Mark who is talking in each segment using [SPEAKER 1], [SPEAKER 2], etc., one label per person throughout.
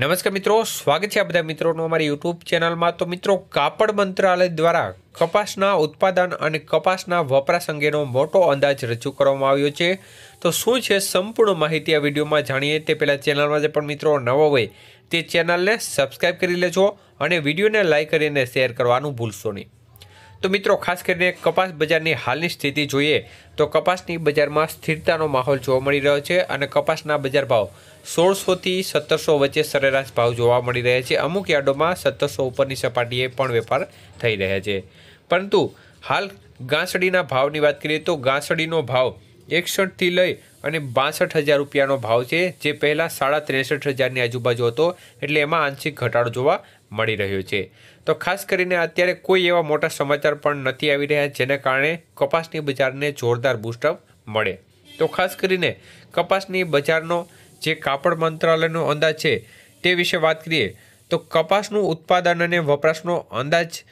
[SPEAKER 1] નમસ્કાર મિત્રો સ્વાગત છે આ બધા મિત્રોનું અમારી યુટ્યુબ ચેનલમાં તો મિત્રો કાપડ મંત્રાલય દ્વારા કપાસના ઉત્પાદન અને કપાસના વપરાશ અંગેનો મોટો અંદાજ રજૂ કરવામાં આવ્યો છે તો શું છે સંપૂર્ણ માહિતી આ વિડીયોમાં જાણીએ તે પહેલાં ચેનલમાં જે પણ મિત્રો નવો હોય તે ચેનલને સબસ્ક્રાઈબ કરી લેજો અને વિડીયોને લાઇક કરીને શેર કરવાનું ભૂલશો નહીં તો મિત્રો ખાસ કરીને કપાસ બજારની હાલની સ્થિતિ જોઈએ તો કપાસની બજારમાં સ્થિરતાનો માહોલ જોવા મળી રહ્યો છે અને કપાસના બજાર ભાવ સોળસોથી સત્તરસો વચ્ચે સરેરાશ ભાવ જોવા મળી રહ્યા છે અમુક યાર્ડોમાં સત્તરસો ઉપરની સપાટીએ પણ વેપાર થઈ રહ્યા છે પરંતુ હાલ ગાંસડીના ભાવની વાત કરીએ તો ગાંસડીનો ભાવ એકસઠથી લઈ અને બાસઠ હજાર રૂપિયાનો ભાવ છે જે પહેલાં સાડા ત્રેસઠ હજારની આજુબાજુ હતો એટલે એમાં આંશિક ઘટાડો જોવા મળી રહ્યો છે તો ખાસ કરીને અત્યારે કોઈ એવા મોટા સમાચાર પણ નથી આવી રહ્યા જેના કારણે કપાસની બજારને જોરદાર બૂસ્ટઅપ મળે તો ખાસ કરીને કપાસની બજારનો જે કાપડ મંત્રાલયનો અંદાજ છે તે વિશે વાત કરીએ તો કપાસનું ઉત્પાદન અને વપરાશનો અંદાજ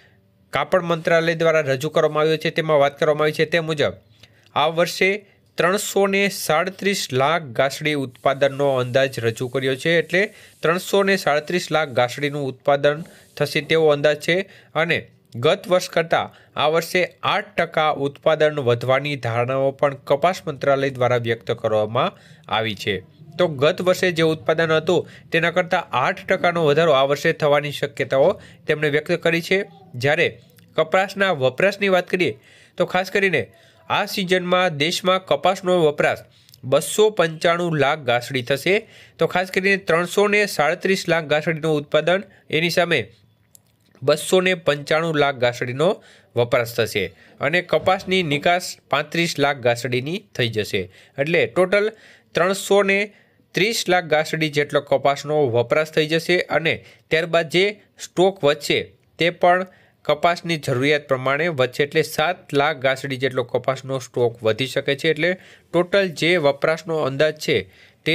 [SPEAKER 1] કાપડ મંત્રાલય દ્વારા રજૂ કરવામાં આવ્યો છે તેમાં વાત કરવામાં આવી છે તે મુજબ આ વર્ષે ત્રણસો ને સાડત્રીસ લાખ ઘાસડી ઉત્પાદનનો અંદાજ રજૂ કર્યો છે એટલે ત્રણસો ને સાડત્રીસ લાખ ઘાસડીનું ઉત્પાદન થશે તેવો અંદાજ છે અને ગત વર્ષ કરતાં આ વર્ષે આઠ ટકા ઉત્પાદન વધવાની ધારણાઓ પણ કપાસ મંત્રાલય દ્વારા વ્યક્ત કરવામાં આવી છે તો ગત વર્ષે જે ઉત્પાદન હતું તેના કરતાં આઠ ટકાનો વધારો આ વર્ષે થવાની શક્યતાઓ તેમણે વ્યક્ત કરી છે જ્યારે કપાસના વપરાશની વાત કરીએ તો ખાસ કરીને આ સિઝનમાં દેશમાં કપાસનો વપરાશ બસો પંચાણું લાખ ઘાસડી થશે તો ખાસ કરીને ત્રણસો ને સાડત્રીસ લાખ ઘાસડીનું ઉત્પાદન એની સામે બસો ને પંચાણું લાખ ઘાસડીનો વપરાશ થશે અને કપાસની નિકાસ પાંત્રીસ લાખ ઘાસડીની થઈ જશે એટલે ટોટલ ત્રણસો ને ત્રીસ લાખ ઘાસડી જેટલો કપાસનો વપરાશ થઈ જશે અને ત્યારબાદ જે સ્ટોક વધશે તે પણ કપાસની જરૂરિયાત પ્રમાણે વધશે એટલે સાત લાખ ગાસડી જેટલો કપાસનો સ્ટોક વધી શકે છે એટલે ટોટલ જે વપરાશનો અંદાજ છે તે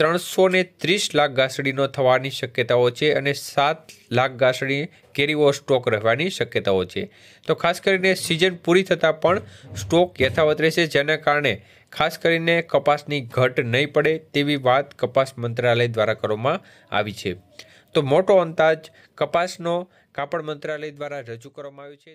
[SPEAKER 1] ત્રણસો ને ત્રીસ લાખ ગાસડીનો થવાની શક્યતાઓ છે અને સાત લાખ ગાસડી કેરીઓ સ્ટોક રહેવાની શક્યતાઓ છે તો ખાસ કરીને સિઝન પૂરી થતાં પણ સ્ટોક યથાવત રહેશે જેના કારણે ખાસ કરીને કપાસની ઘટ નહીં પડે તેવી વાત કપાસ મંત્રાલય દ્વારા કરવામાં આવી છે તો મોટો અંદાજ કપાસનો કાપડ મંત્રાલય દ્વારા રજૂ કરવામાં આવ્યું છે